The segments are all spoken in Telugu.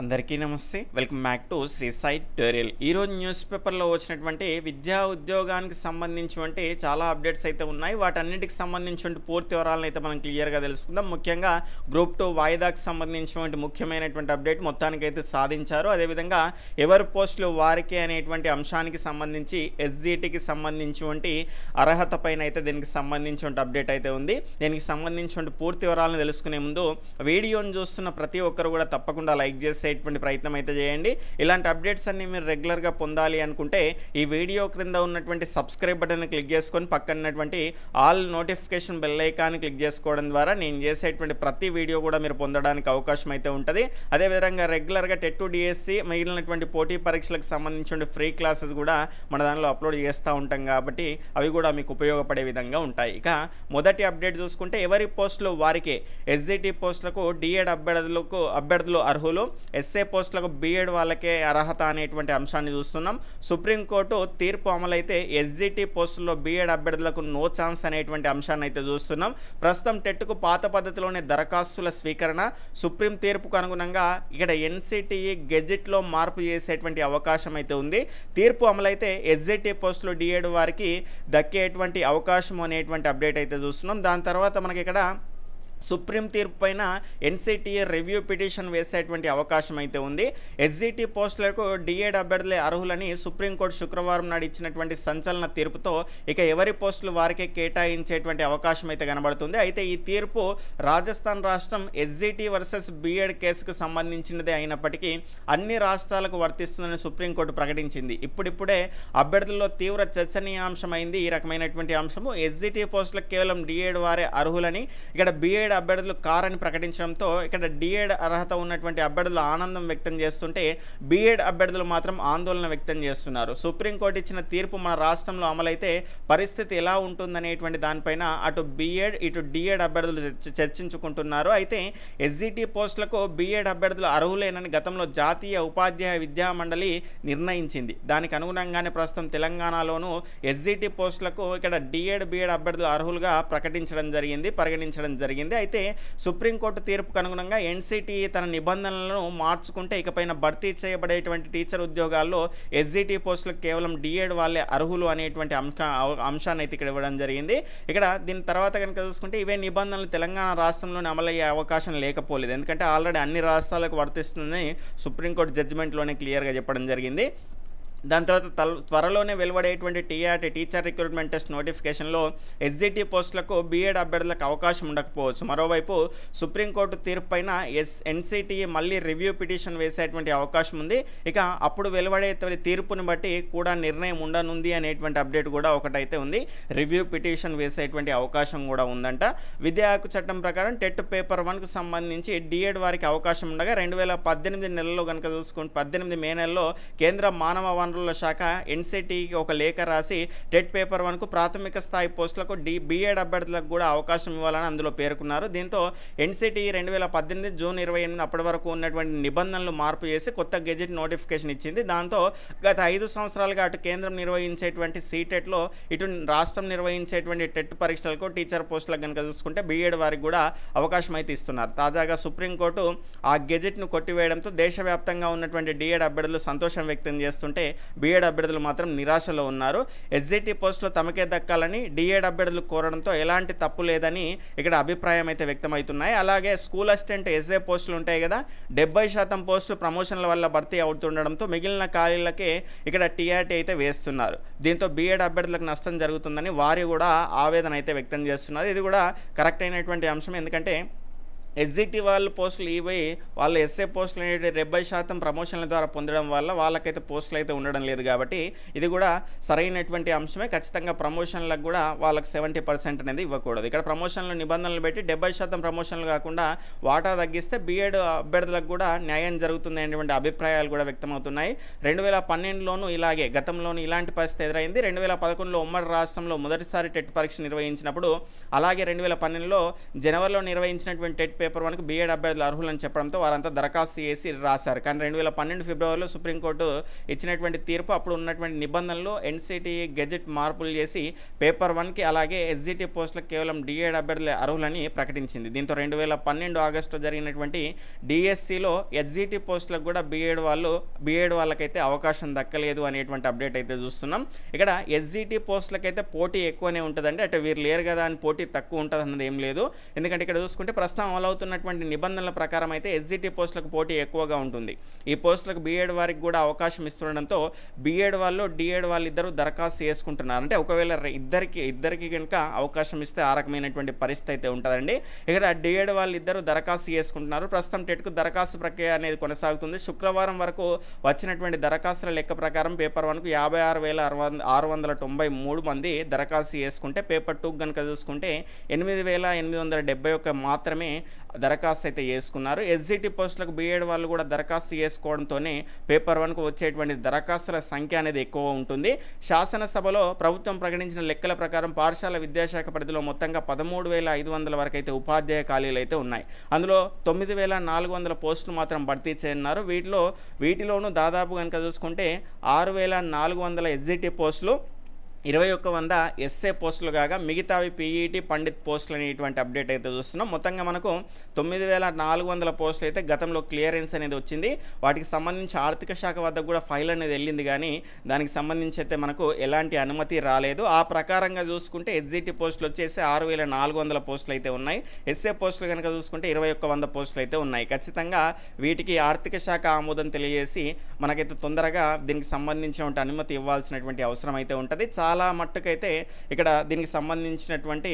అందరికీ నమస్తే వెల్కమ్ బ్యాక్ టు శ్రీ సైట్ టోరియల్ ఈరోజు న్యూస్ పేపర్లో వచ్చినటువంటి విద్యా ఉద్యోగానికి సంబంధించినటువంటి చాలా అప్డేట్స్ అయితే ఉన్నాయి వాటన్నిటికి సంబంధించిన పూర్తి వివరాలను అయితే మనం క్లియర్గా తెలుసుకుందాం ముఖ్యంగా గ్రూప్ టూ వాయిదాకి సంబంధించినటువంటి ముఖ్యమైనటువంటి అప్డేట్ మొత్తానికి అయితే సాధించారు అదేవిధంగా ఎవరి పోస్టులు వారికి అనేటువంటి అంశానికి సంబంధించి ఎస్జీటీకి సంబంధించినటువంటి అర్హత పైన అయితే దీనికి సంబంధించిన అప్డేట్ అయితే ఉంది దీనికి సంబంధించిన పూర్తి వివరాలను తెలుసుకునే ముందు వీడియోను చూస్తున్న ప్రతి ఒక్కరు కూడా తప్పకుండా లైక్ చేసి చేసేటువంటి ప్రయత్నం అయితే చేయండి ఇలాంటి అప్డేట్స్ అన్ని మీరు రెగ్యులర్గా పొందాలి అనుకుంటే ఈ వీడియో క్రింద ఉన్నటువంటి సబ్స్క్రైబ్ బటన్ క్లిక్ చేసుకొని పక్కనటువంటి all notification bell icon click చేసుకోవడం ద్వారా నేను చేసేటువంటి ప్రతి వీడియో కూడా మీరు పొందడానికి అవకాశం అయితే ఉంటుంది అదేవిధంగా రెగ్యులర్గా టెట్ టు డిఎస్సి మిగిలినటువంటి పోటీ పరీక్షలకు సంబంధించిన ఫ్రీ క్లాసెస్ కూడా మన దానిలో అప్లోడ్ చేస్తూ ఉంటాం కాబట్టి అవి కూడా మీకు ఉపయోగపడే విధంగా ఉంటాయి ఇక మొదటి అప్డేట్ చూసుకుంటే ఎవరి పోస్టులు వారికి ఎస్జిటి పోస్టులకు డిఎడ్ అభ్యర్థులకు అభ్యర్థులు అర్హులు ఎస్ఏ పోస్టులకు బీఎడ్ వాళ్ళకే అర్హత అనేటువంటి అంశాన్ని చూస్తున్నాం సుప్రీంకోర్టు తీర్పు అమలైతే ఎస్జిటి పోస్టుల్లో బీఎడ్ అభ్యర్థులకు నో ఛాన్స్ అనేటువంటి అంశాన్ని అయితే చూస్తున్నాం ప్రస్తుతం టెట్కు పాత పద్ధతిలోనే దరఖాస్తుల స్వీకరణ సుప్రీం తీర్పుకు అనుగుణంగా ఇక్కడ ఎన్సిటిఈ గెజిట్లో మార్పు చేసేటువంటి అవకాశం అయితే ఉంది తీర్పు అమలైతే ఎస్జిటి పోస్టులు డిఎడ్ వారికి దక్కేటువంటి అవకాశం అనేటువంటి అప్డేట్ అయితే చూస్తున్నాం దాని తర్వాత మనకి ఇక్కడ సుప్రీం తీర్పు పైన ఎన్సీటీఏ రివ్యూ పిటిషన్ వేసేటువంటి అవకాశం అయితే ఉంది ఎస్జిటి పోస్టులకు డిఏడ్ అభ్యర్థులే అర్హులని సుప్రీంకోర్టు శుక్రవారం నాడు ఇచ్చినటువంటి సంచలన తీర్పుతో ఇక ఎవరి పోస్టులు వారికే కేటాయించేటువంటి అవకాశం అయితే కనబడుతుంది అయితే ఈ తీర్పు రాజస్థాన్ రాష్ట్రం ఎస్జిటి వర్సెస్ బిఎడ్ కేసుకు సంబంధించినదే అయినప్పటికీ అన్ని రాష్ట్రాలకు వర్తిస్తుందని సుప్రీంకోర్టు ప్రకటించింది ఇప్పుడిప్పుడే అభ్యర్థుల్లో తీవ్ర చర్చనీయాంశమైంది ఈ రకమైనటువంటి అంశము ఎస్జిటి పోస్టులకు కేవలం డిఏడ్ వారే అర్హులని ఇక్కడ బిఏడ్ డిఎడ్ అభ్యర్థులు కారని ప్రకటించడంతో ఇక్కడ డిఎడ్ అర్హత ఉన్నటువంటి అభ్యర్థులు ఆనందం వ్యక్తం చేస్తుంటే బీఏడ్ అభ్యర్థులు మాత్రం ఆందోళన వ్యక్తం చేస్తున్నారు సుప్రీంకోర్టు ఇచ్చిన తీర్పు మన రాష్ట్రంలో అమలైతే పరిస్థితి ఎలా ఉంటుందనేటువంటి దానిపైన అటు బీఏడ్ ఇటు డిఎడ్ అభ్యర్థులు చర్చించుకుంటున్నారు అయితే ఎస్జిటి పోస్టులకు బీఏడ్ అభ్యర్థులు అర్హులేనని గతంలో జాతీయ ఉపాధ్యాయ విద్యా మండలి నిర్ణయించింది దానికి అనుగుణంగానే ప్రస్తుతం తెలంగాణలోనూ ఎస్జిటి పోస్టులకు ఇక్కడ డిఎడ్ బీఎడ్ అభ్యర్థులు అర్హులుగా ప్రకటించడం జరిగింది పరిగణించడం జరిగింది జరిగింది అయితే సుప్రీంకోర్టు తీర్పుకు అనుగుణంగా ఎన్సిటి తన నిబంధనలను మార్చుకుంటే ఇకపైన భర్తీ చేయబడేటువంటి టీచర్ ఉద్యోగాల్లో ఎస్జిటి పోస్టులకు కేవలం డిఎడ్ వాళ్ళే అర్హులు అనేటువంటి అంశ అంశాన్ని అయితే ఇక్కడ ఇవ్వడం జరిగింది ఇక్కడ దీని తర్వాత కనుక చూసుకుంటే ఇవే నిబంధనలు తెలంగాణ రాష్ట్రంలోనే అమలయ్యే అవకాశం లేకపోలేదు ఎందుకంటే ఆల్రెడీ అన్ని రాష్ట్రాలకు వర్తిస్తుందని సుప్రీంకోర్టు జడ్జిమెంట్లోనే క్లియర్గా చెప్పడం జరిగింది దాని తర్వాత త్వరలోనే వెలువడేటువంటి టీఆర్టీ టీచర్ రిక్రూట్మెంట్ టెస్ట్ నోటిఫికేషన్లో ఎస్జిటి పోస్టులకు బీఎడ్ అభ్యర్థులకు అవకాశం ఉండకపోవచ్చు మరోవైపు సుప్రీంకోర్టు తీర్పు పైన ఎస్ ఎన్సిటిఈ మళ్ళీ రివ్యూ పిటిషన్ వేసేటువంటి అవకాశం ఉంది ఇక అప్పుడు వెలువడే తీర్పుని బట్టి కూడా నిర్ణయం ఉండనుంది అనేటువంటి అప్డేట్ కూడా ఒకటైతే ఉంది రివ్యూ పిటిషన్ వేసేటువంటి అవకాశం కూడా ఉందంట విద్యా చట్టం ప్రకారం టెట్ పేపర్ వన్కు సంబంధించి డిఎడ్ వారికి అవకాశం ఉండగా రెండు వేల పద్దెనిమిది నెలలో కనుక చూసుకుంటే పద్దెనిమిది మే నెలలో కేంద్ర మానవ వనరు వనరుల శాఖ ఎన్సిటికి ఒక లేఖ రాసి టెట్ పేపర్ వన్కు ప్రాథమిక స్థాయి పోస్టులకు డి బీఎడ్ అభ్యర్థులకు కూడా అవకాశం ఇవ్వాలని అందులో పేర్కొన్నారు దీంతో ఎన్సిటీ రెండు వేల పద్దెనిమిది జూన్ ఇరవై ఎనిమిది అప్పటి వరకు ఉన్నటువంటి నిబంధనలు మార్పు చేసి కొత్త గెజెట్ నోటిఫికేషన్ ఇచ్చింది దాంతో గత ఐదు సంవత్సరాలుగా అటు కేంద్రం నిర్వహించేటువంటి సీటెట్లో ఇటు రాష్ట్రం నిర్వహించేటువంటి టెట్ పరీక్షలకు టీచర్ పోస్టులకు కనుక చూసుకుంటే బీఎడ్ వారికి కూడా అవకాశం అయితే ఇస్తున్నారు తాజాగా సుప్రీంకోర్టు ఆ గెజెట్ను కొట్టివేయడంతో దేశవ్యాప్తంగా ఉన్నటువంటి డిఎడ్ అభ్యర్థులు సంతోషం వ్యక్తం చేస్తుంటే బీఏడ్ అభ్యర్థులు మాత్రం నిరాశలో ఉన్నారు ఎస్జిటి పోస్టులు తమకే దక్కాలని డిఏడ్ అభ్యర్థులు కోరడంతో ఎలాంటి తప్పు లేదని ఇక్కడ అభిప్రాయం అయితే వ్యక్తమవుతున్నాయి అలాగే స్కూల్ అసిస్టెంట్ ఎస్ఏ పోస్టులు ఉంటాయి కదా డెబ్బై శాతం పోస్టులు ప్రమోషన్ల వల్ల భర్తీ అవుతుండడంతో మిగిలిన ఖాళీలకే ఇక్కడ టీఆర్టీ అయితే వేస్తున్నారు దీంతో బీఏడ్ అభ్యర్థులకు నష్టం జరుగుతుందని వారి కూడా ఆవేదన అయితే వ్యక్తం చేస్తున్నారు ఇది కూడా కరెక్ట్ అయినటువంటి అంశం ఎందుకంటే ఎస్జిటి వాళ్ళ పోస్టులు ఇవి వాళ్ళ ఎస్ఏ పోస్టులు అనేవి డెబ్బై శాతం ప్రమోషన్ల ద్వారా పొందడం వల్ల వాళ్ళకైతే పోస్టులు అయితే ఉండడం లేదు కాబట్టి ఇది కూడా సరైనటువంటి అంశమే ఖచ్చితంగా ప్రమోషన్లకు కూడా వాళ్ళకి సెవెంటీ పర్సెంట్ అనేది ఇవ్వకూడదు ఇక్కడ ప్రమోషన్లు నిబంధనలు పెట్టి డెబ్బై శాతం ప్రమోషన్లు కాకుండా వాటా తగ్గిస్తే బీఎడ్ అభ్యర్థులకు కూడా న్యాయం జరుగుతుంది అనేటువంటి అభిప్రాయాలు కూడా వ్యక్తమవుతున్నాయి రెండు వేల పన్నెండులోనూ ఇలాగే గతంలోనూ ఇలాంటి పరిస్థితి ఎదురైంది రెండు వేల పదకొండులో ఉమ్మడి రాష్ట్రంలో మొదటిసారి టెట్ పరీక్ష నిర్వహించినప్పుడు అలాగే రెండు వేల పన్నెండులో జనవరిలో నిర్వహించినటువంటి టెట్ పేపర్ వన్కు బీఎడ్ అభ్యర్థులు అని చెప్పడంతో వారంతా దరఖాస్తు చేసి రాశారు కానీ రెండు వేల పన్నెండు ఫిబ్రవరిలో సుప్రీంకోర్టు ఇచ్చినటువంటి తీర్పు అప్పుడు ఉన్నటువంటి నిబంధనలు ఎన్సిటి e గెజెట్ మార్పులు చేసి పేపర్ వన్కి అలాగే ఎస్జిటి పోస్టులకు కేవలం డిఎడ్ అభ్యర్థులు అర్హులని ప్రకటించింది దీంతో రెండు వేల పన్నెండు ఆగస్టులో జరిగినటువంటి డిఎస్సిలో ఎస్జిటి పోస్టులకు కూడా బీఎడ్ వాళ్ళు బీఎడ్ వాళ్ళకైతే అవకాశం దక్కలేదు అనేటువంటి అప్డేట్ అయితే చూస్తున్నాం ఇక్కడ ఎస్జిటి పోస్టులకైతే పోటీ ఎక్కువనే ఉంటుందండి అంటే వీరు లేరు కదా అని పోటీ తక్కువ ఉంటుంది అన్నది ఏం లేదు ఎందుకంటే ఇక్కడ చూసుకుంటే ప్రస్తుతం అమలు అవుతున్నటువంటి నిబంధనల ప్రకారం అయితే ఎస్జిటి పోస్టులకు పోటీ ఎక్కువగా ఉంటుంది ఈ పోస్టులకు బీఎడ్ వారికి కూడా అవకాశం ఇస్తుండడంతో బీఎడ్ వాళ్ళు డిఎడ్ వాళ్ళు ఇద్దరు దరఖాస్తు చేసుకుంటున్నారు అంటే ఒకవేళ ఇద్దరికి ఇద్దరికి కనుక అవకాశం ఇస్తే ఆ రకమైనటువంటి పరిస్థితి అయితే ఉంటుందండి ఇక్కడ డిఎడ్ వాళ్ళు ఇద్దరు దరఖాస్తు చేసుకుంటున్నారు ప్రస్తుతం టెట్కు దరఖాస్తు ప్రక్రియ అనేది కొనసాగుతుంది శుక్రవారం వరకు వచ్చినటువంటి దరఖాస్తుల లెక్క ప్రకారం పేపర్ వన్కు యాభై ఆరు వేల ఆరు వందల తొంభై మూడు మంది దరఖాస్తు చేసుకుంటే పేపర్ టూ కనుక చూసుకుంటే ఎనిమిది వేల ఎనిమిది వందల డెబ్బై ఒక్క మాత్రమే దరఖాస్తు అయితే చేసుకున్నారు ఎస్జిటి పోస్టులకు బీఎడ్ వాళ్ళు కూడా దరఖాస్తు చేసుకోవడంతోనే పేపర్ వన్కు వచ్చేటువంటి దరఖాస్తుల సంఖ్య అనేది ఎక్కువ ఉంటుంది శాసనసభలో ప్రభుత్వం ప్రకటించిన లెక్కల ప్రకారం పాఠశాల విద్యాశాఖ పరిధిలో మొత్తంగా పదమూడు వేల ఐదు వందల వరకు అయితే ఉపాధ్యాయ ఖాళీలు అయితే ఉన్నాయి అందులో తొమ్మిది వేల నాలుగు వందల పోస్టులు మాత్రం భర్తీ చేయనున్నారు వీటిలో వీటిలోనూ దాదాపు కనుక చూసుకుంటే ఆరు వేల నాలుగు వందల ఎస్జిటి పోస్టులు ఇరవై ఒక్క వంద ఎస్ఏ పోస్టులు కాగా మిగతావి పీఈటీ పండిత్ పోస్టులు అనేటువంటి అప్డేట్ అయితే చూస్తున్నాం మొత్తంగా మనకు తొమ్మిది వేల నాలుగు వందల పోస్టులు అయితే గతంలో క్లియరెన్స్ అనేది వచ్చింది వాటికి సంబంధించి ఆర్థిక శాఖ వద్ద కూడా ఫైల్ అనేది వెళ్ళింది కానీ దానికి సంబంధించి అయితే మనకు ఎలాంటి అనుమతి రాలేదు ఆ ప్రకారంగా చూసుకుంటే ఎస్జిటి పోస్టులు వచ్చేసి ఆరు వేల నాలుగు వందల పోస్టులు అయితే ఉన్నాయి ఎస్ఏ పోస్టులు కనుక చూసుకుంటే ఇరవై ఒక్క వంద పోస్టులు అయితే ఉన్నాయి ఖచ్చితంగా వీటికి ఆర్థిక శాఖ ఆమోదం తెలియజేసి మనకైతే తొందరగా దీనికి సంబంధించినటువంటి అనుమతి ఇవ్వాల్సినటువంటి అవసరం అయితే ఉంటుంది చాలా చాలా మట్టుకైతే ఇక్కడ దీనికి సంబంధించినటువంటి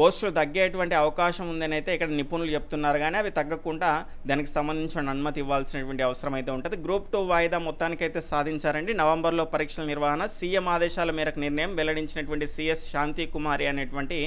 పోస్టులు తగ్గేటువంటి అవకాశం ఉందని అయితే ఇక్కడ నిపుణులు చెప్తున్నారు కానీ అవి తగ్గకుండా దానికి సంబంధించిన అనుమతి ఇవ్వాల్సినటువంటి అవసరం అయితే ఉంటుంది గ్రూప్ టూ వాయిదా మొత్తానికైతే సాధించారండి నవంబర్లో పరీక్షల నిర్వహణ సీఎం ఆదేశాల మేరకు నిర్ణయం వెల్లడించినటువంటి సిఎస్ శాంతి కుమారి అనేటువంటి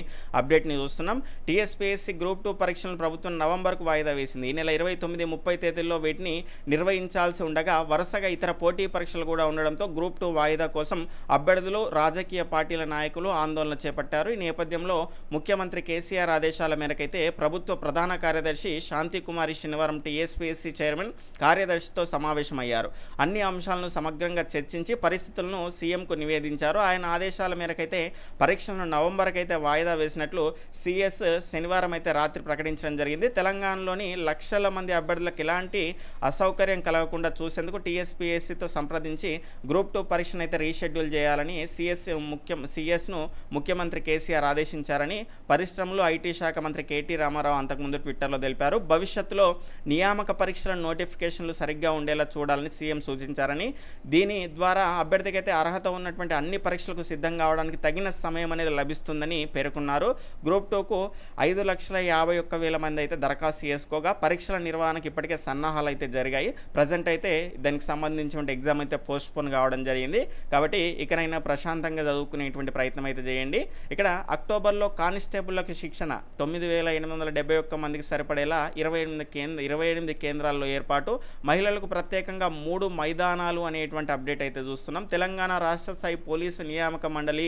అప్డేట్ని చూస్తున్నాం టీఎస్పీఎస్సీ గ్రూప్ టూ పరీక్షలను ప్రభుత్వం నవంబర్కు వాయిదా వేసింది ఈ నెల ఇరవై తొమ్మిది ముప్పై తేదీల్లో వీటిని నిర్వహించాల్సి ఉండగా వరుసగా ఇతర పోటీ పరీక్షలు కూడా ఉండడంతో గ్రూప్ టూ వాయిదా కోసం అభ్యర్థులు రాజకీయ పార్టీల నాయకులు ఆందోళన చేపట్టారు ఈ నేపథ్యంలో ముఖ్యమంత్రి ముఖ్యమంత్రి కేసీఆర్ ఆదేశాల మేరకైతే ప్రభుత్వ ప్రధాన కార్యదర్శి శాంతికుమారి శనివారం టీఎస్పీఎస్సీ చైర్మన్ కార్యదర్శితో సమావేశమయ్యారు అన్ని అంశాలను సమగ్రంగా చర్చించి పరిస్థితులను సీఎంకు నివేదించారు ఆయన ఆదేశాల మేరకైతే పరీక్షలను నవంబర్కైతే వాయిదా వేసినట్లు సిఎస్ శనివారం అయితే రాత్రి ప్రకటించడం జరిగింది తెలంగాణలోని లక్షల మంది అభ్యర్థులకు ఇలాంటి అసౌకర్యం కలగకుండా చూసేందుకు టీఎస్పీఎస్సీతో సంప్రదించి గ్రూప్ టూ పరీక్షను అయితే రీషెడ్యూల్ చేయాలని సిఎస్ ముఖ్యం సిఎస్ను ముఖ్యమంత్రి కేసీఆర్ ఆదేశించారని పరిశ్రమలు ఐటీ శాఖ మంత్రి కేటీ రామారావు అంతకుముందు ట్విట్టర్లో తెలిపారు భవిష్యత్తులో నియామక పరీక్షల నోటిఫికేషన్లు సరిగ్గా ఉండేలా చూడాలని సీఎం సూచించారని దీని ద్వారా అభ్యర్థికైతే అర్హత ఉన్నటువంటి అన్ని పరీక్షలకు సిద్ధం కావడానికి తగిన సమయం అనేది లభిస్తుందని పేర్కొన్నారు గ్రూప్ టూకు ఐదు లక్షల యాభై ఒక్క వేల మంది అయితే దరఖాస్తు చేసుకోగా పరీక్షల నిర్వహణకు ఇప్పటికే సన్నాహాలు అయితే జరిగాయి ప్రజెంట్ అయితే దానికి సంబంధించిన ఎగ్జామ్ అయితే పోస్ట్పోన్ కావడం జరిగింది కాబట్టి ఇకనైనా ప్రశాంతంగా చదువుకునేటువంటి ప్రయత్నం అయితే చేయండి ఇక్కడ అక్టోబర్లో కానిస్టేబుల్ కానిస్టేబుళ్లకు శిక్షణ తొమ్మిది వేల ఎనిమిది వందల డెబ్బై ఒక్క మందికి సరిపడేలా ఇరవై ఎనిమిది కేంద్ర ఇరవై ఎనిమిది కేంద్రాల్లో ఏర్పాటు మహిళలకు ప్రత్యేకంగా మూడు మైదానాలు అనేటువంటి అప్డేట్ అయితే చూస్తున్నాం తెలంగాణ రాష్ట్ర స్థాయి పోలీసు నియామక మండలి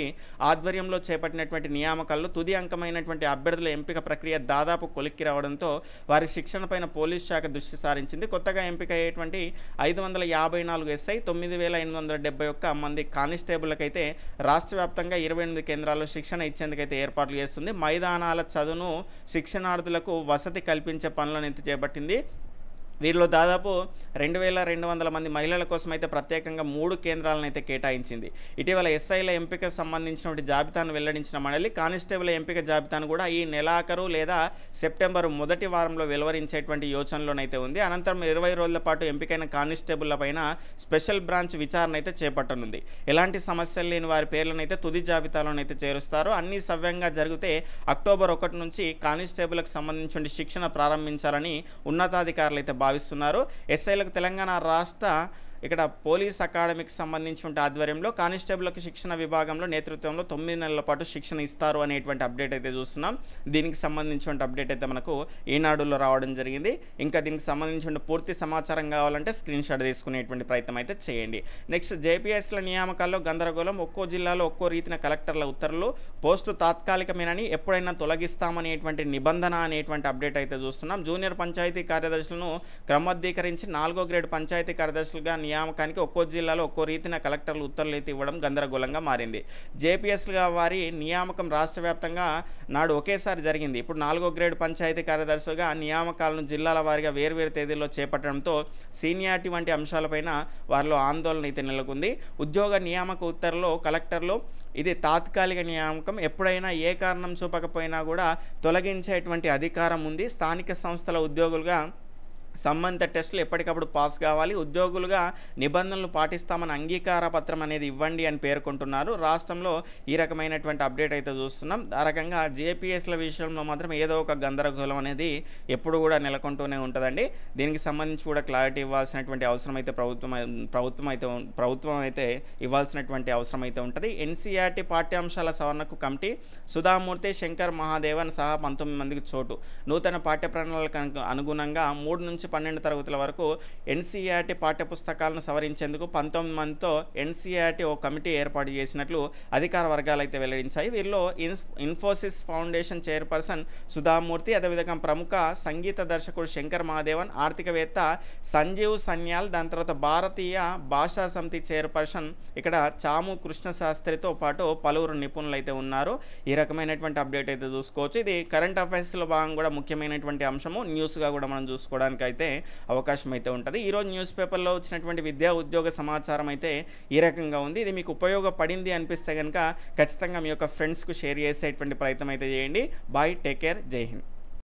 ఆధ్వర్యంలో చేపట్టినటువంటి నియామకాల్లో తుది అంకమైనటువంటి అభ్యర్థుల ఎంపిక ప్రక్రియ దాదాపు కొలిక్కి రావడంతో వారి శిక్షణపైన పోలీస్ శాఖ దృష్టి సారించింది కొత్తగా ఎంపిక అయ్యేటువంటి ఐదు వందల యాభై నాలుగు ఎస్ఐ తొమ్మిది వేల ఎనిమిది వందల డెబ్బై ఒక్క మంది కానిస్టేబుల్కైతే రాష్ట్ర వ్యాప్తంగా ఇరవై ఎనిమిది కేంద్రాల్లో శిక్షణ ఇచ్చేందుకైతే ఏర్పాట్లు చేస్తుంది మైదానాల చదును శిక్షణార్థులకు వసతి కల్పించే పనులను ఎంత చేపట్టింది వీరిలో దాదాపు రెండు వేల రెండు వందల మంది మహిళల కోసం అయితే ప్రత్యేకంగా మూడు కేంద్రాలను అయితే కేటాయించింది ఇటీవల ఎస్ఐల ఎంపిక సంబంధించిన జాబితాను వెల్లడించిన మండలి కానిస్టేబుల్ ఎంపిక జాబితాను కూడా ఈ నెలాఖరు లేదా సెప్టెంబర్ మొదటి వారంలో వెలువరించేటువంటి యోచనలోనైతే ఉంది అనంతరం ఇరవై రోజుల పాటు ఎంపికైన కానిస్టేబుల్ల పైన స్పెషల్ బ్రాంచ్ విచారణ అయితే చేపట్టనుంది ఎలాంటి సమస్యలు లేని వారి పేర్లనైతే తుది జాబితాలోనైతే చేరుస్తారు అన్నీ సవ్యంగా జరిగితే అక్టోబర్ ఒకటి నుంచి కానిస్టేబుల్కి సంబంధించిన శిక్షణ ప్రారంభించాలని ఉన్నతాధికారులు అయితే భావిస్తున్నారు ఎస్ఐలకు తెలంగాణ రాష్ట్ర ఇక్కడ పోలీస్ అకాడమీకి సంబంధించి ఉంటే ఆధ్వర్యంలో కానిస్టేబుల్కి శిక్షణ విభాగంలో నేతృత్వంలో తొమ్మిది నెలల పాటు శిక్షణ ఇస్తారు అనేటువంటి అప్డేట్ అయితే చూస్తున్నాం దీనికి సంబంధించిన అప్డేట్ అయితే మనకు ఈనాడులో రావడం జరిగింది ఇంకా దీనికి సంబంధించిన పూర్తి సమాచారం కావాలంటే స్క్రీన్ షాట్ తీసుకునేటువంటి ప్రయత్నం అయితే చేయండి నెక్స్ట్ జేపీఎస్ల నియామకాల్లో గందరగోళం ఒక్కో జిల్లాలో ఒక్కో రీతిన కలెక్టర్ల ఉత్తర్వులు పోస్టు తాత్కాలికమేనని ఎప్పుడైనా తొలగిస్తామనేటువంటి నిబంధన అనేటువంటి అప్డేట్ అయితే చూస్తున్నాం జూనియర్ పంచాయతీ కార్యదర్శులను క్రమబద్ధీకరించి నాలుగో గ్రేడ్ పంచాయతీ కార్యదర్శులుగా నియామకానికి ఒక్కో జిల్లాలో ఒక్కో రీతిన కలెక్టర్లు ఉత్తర్వులు అయితే ఇవ్వడం గందరగోళంగా మారింది జేపీఎస్లుగా వారి నియామకం రాష్ట్ర వ్యాప్తంగా నాడు ఒకేసారి జరిగింది ఇప్పుడు నాలుగో గ్రేడ్ పంచాయతీ కార్యదర్శులుగా నియామకాలను జిల్లాల వారిగా వేర్వేరు తేదీల్లో చేపట్టడంతో సీనియారిటీ వంటి అంశాలపైన వారిలో ఆందోళన అయితే నెలకొంది ఉద్యోగ నియామక ఉత్తర్వులో కలెక్టర్లు ఇది తాత్కాలిక నియామకం ఎప్పుడైనా ఏ కారణం చూపకపోయినా కూడా తొలగించేటువంటి అధికారం ఉంది స్థానిక సంస్థల ఉద్యోగులుగా సంబంధిత టెస్టులు ఎప్పటికప్పుడు పాస్ కావాలి ఉద్యోగులుగా నిబంధనలు పాటిస్తామని అంగీకార పత్రం అనేది ఇవ్వండి అని పేర్కొంటున్నారు రాష్ట్రంలో ఈ రకమైనటువంటి అప్డేట్ అయితే చూస్తున్నాం ఆ రకంగా జేపీఎస్ల విషయంలో మాత్రం ఏదో ఒక గందరగోళం అనేది ఎప్పుడు కూడా నెలకొంటూనే ఉంటుందండి దీనికి సంబంధించి కూడా క్లారిటీ ఇవ్వాల్సినటువంటి అవసరం అయితే ప్రభుత్వం ప్రభుత్వం అయితే ప్రభుత్వం అయితే ఇవ్వాల్సినటువంటి అవసరం అయితే ఉంటుంది ఎన్సీఆర్టీ పాఠ్యాంశాల సవరణకు కమిటీ సుధామూర్తి శంకర్ మహాదేవన్ సహా పంతొమ్మిది మందికి చోటు నూతన పాఠ్య ప్రణాళిక అనుగుణంగా మూడు నుంచి నుంచి పన్నెండు తరగతుల వరకు ఎన్సీఆర్టీ పాఠ్యపుస్తకాలను సవరించేందుకు పంతొమ్మిది మందితో ఎన్సీఆర్టీ ఓ కమిటీ ఏర్పాటు చేసినట్లు అధికార వర్గాలు అయితే వెల్లడించాయి వీరిలో ఇన్ఫోసిస్ ఫౌండేషన్ చైర్పర్సన్ సుధామూర్తి అదేవిధంగా ప్రముఖ సంగీత దర్శకుడు శంకర్ మహాదేవన్ ఆర్థికవేత్త సంజీవ్ సన్యాల్ దాని తర్వాత భారతీయ భాషా సమితి చైర్పర్సన్ ఇక్కడ చాము కృష్ణ శాస్త్రితో పాటు పలువురు నిపుణులు అయితే ఉన్నారు ఈ రకమైనటువంటి అప్డేట్ అయితే చూసుకోవచ్చు ఇది కరెంట్ అఫైర్స్లో భాగం కూడా ముఖ్యమైనటువంటి అంశము న్యూస్గా కూడా మనం చూసుకోవడానికి అయితే అవకాశం అయితే ఉంటుంది ఈరోజు న్యూస్ పేపర్లో వచ్చినటువంటి విద్యా ఉద్యోగ సమాచారం అయితే ఈ రకంగా ఉంది ఇది మీకు ఉపయోగపడింది అనిపిస్తే కనుక ఖచ్చితంగా మీ యొక్క ఫ్రెండ్స్కు షేర్ చేసేటువంటి ప్రయత్నం అయితే చేయండి బాయ్ టేక్ కేర్ జై హింద్